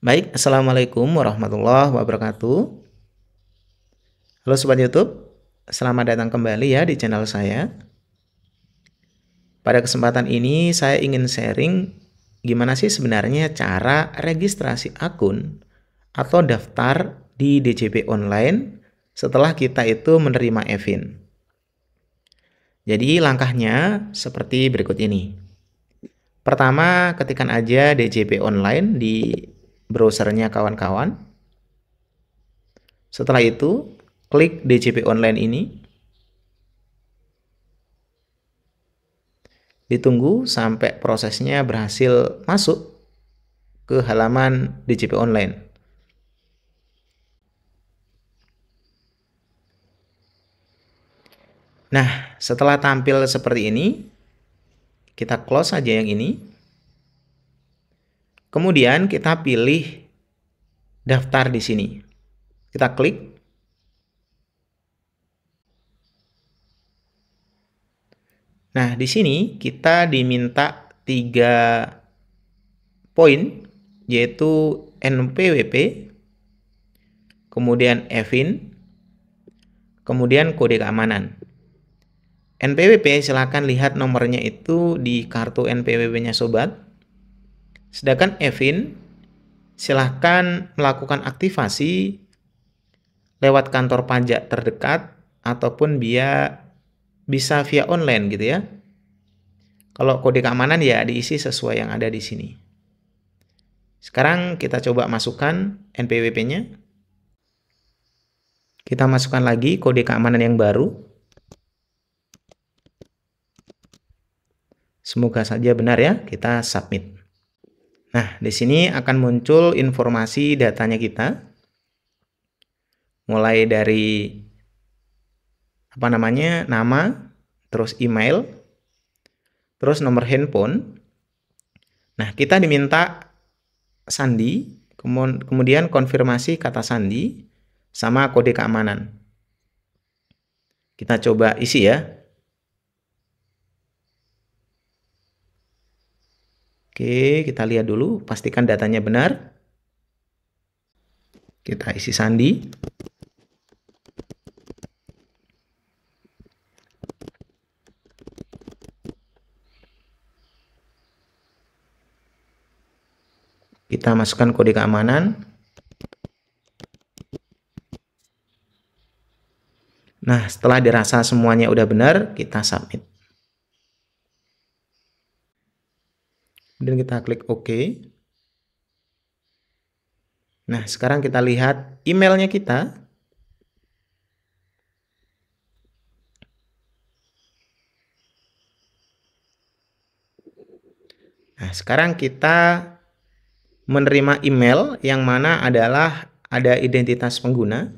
Baik, Assalamualaikum warahmatullahi wabarakatuh. Halo Sobat Youtube, selamat datang kembali ya di channel saya. Pada kesempatan ini saya ingin sharing gimana sih sebenarnya cara registrasi akun atau daftar di DJP online setelah kita itu menerima EVIN. Jadi langkahnya seperti berikut ini. Pertama, ketikan aja DJP online di browsernya kawan-kawan. Setelah itu, klik DCP online ini. Ditunggu sampai prosesnya berhasil masuk ke halaman DCP online. Nah, setelah tampil seperti ini, kita close saja yang ini. Kemudian kita pilih daftar di sini. Kita klik. Nah, di sini kita diminta tiga poin, yaitu NPWP, kemudian EVIN, kemudian kode keamanan. NPWP silakan lihat nomornya itu di kartu NPWP-nya sobat. Sedangkan Evin silahkan melakukan aktivasi lewat kantor pajak terdekat ataupun via bisa via online gitu ya. Kalau kode keamanan ya diisi sesuai yang ada di sini. Sekarang kita coba masukkan NPWP-nya. Kita masukkan lagi kode keamanan yang baru. Semoga saja benar ya, kita submit. Nah, di sini akan muncul informasi datanya kita. Mulai dari apa namanya? nama, terus email, terus nomor handphone. Nah, kita diminta sandi, kemudian konfirmasi kata sandi sama kode keamanan. Kita coba isi ya. Oke, kita lihat dulu, pastikan datanya benar. Kita isi sandi. Kita masukkan kode keamanan. Nah, setelah dirasa semuanya udah benar, kita submit. Kemudian kita klik OK. Nah, sekarang kita lihat emailnya kita. Nah, sekarang kita menerima email yang mana adalah ada identitas pengguna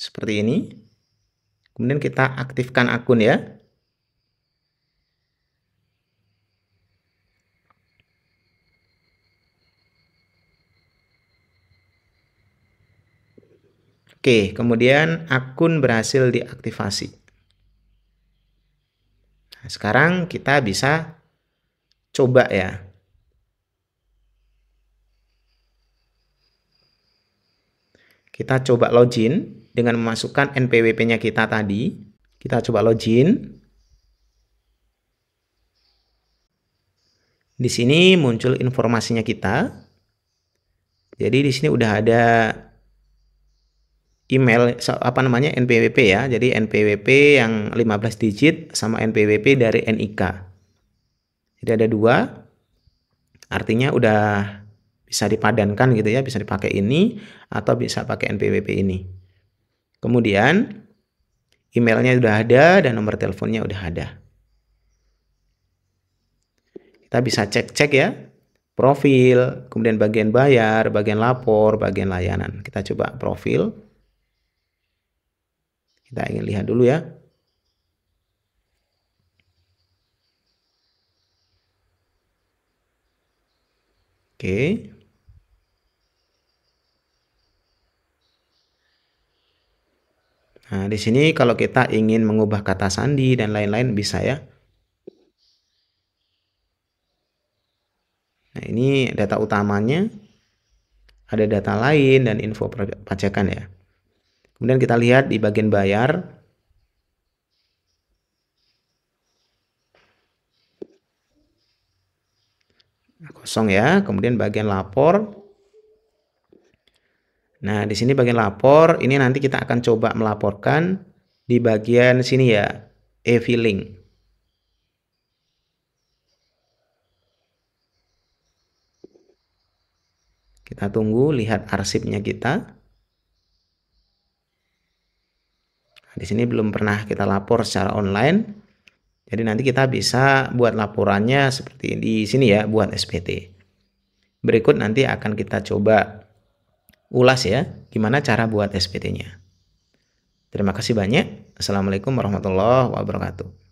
seperti ini. Kemudian kita aktifkan akun ya. Oke, kemudian akun berhasil diaktifasi. Nah, sekarang kita bisa coba ya. Kita coba login dengan memasukkan NPWP-nya kita tadi. Kita coba login. Di sini muncul informasinya kita. Jadi di sini udah ada email apa namanya NPWP ya. Jadi NPWP yang 15 digit sama NPWP dari NIK. Jadi ada dua. Artinya udah bisa dipadankan gitu ya, bisa dipakai ini atau bisa pakai NPWP ini. Kemudian emailnya udah ada dan nomor teleponnya udah ada. Kita bisa cek-cek ya, profil, kemudian bagian bayar, bagian lapor, bagian layanan. Kita coba profil. Kita ingin lihat dulu ya. Oke. Nah, di sini kalau kita ingin mengubah kata sandi dan lain-lain bisa ya. Nah, ini data utamanya. Ada data lain dan info pajakan ya. Kemudian kita lihat di bagian bayar. Nah, kosong ya, kemudian bagian lapor. Nah, di sini bagian lapor, ini nanti kita akan coba melaporkan di bagian sini ya, e-filing. Kita tunggu lihat arsipnya kita. Di sini belum pernah kita lapor secara online. Jadi nanti kita bisa buat laporannya seperti di sini ya, buat SPT. Berikut nanti akan kita coba ulas ya, gimana cara buat SPT-nya. Terima kasih banyak. Assalamualaikum warahmatullahi wabarakatuh.